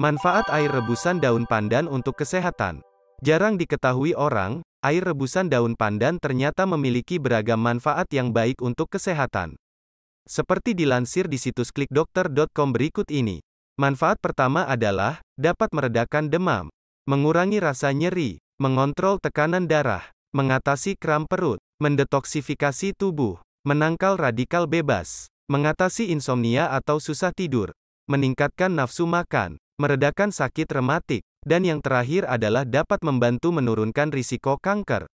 Manfaat air rebusan daun pandan untuk kesehatan. Jarang diketahui orang, air rebusan daun pandan ternyata memiliki beragam manfaat yang baik untuk kesehatan. Seperti dilansir di situs klikdokter.com berikut ini. Manfaat pertama adalah, dapat meredakan demam, mengurangi rasa nyeri, mengontrol tekanan darah, mengatasi kram perut, mendetoksifikasi tubuh, menangkal radikal bebas, mengatasi insomnia atau susah tidur, meningkatkan nafsu makan, meredakan sakit rematik, dan yang terakhir adalah dapat membantu menurunkan risiko kanker.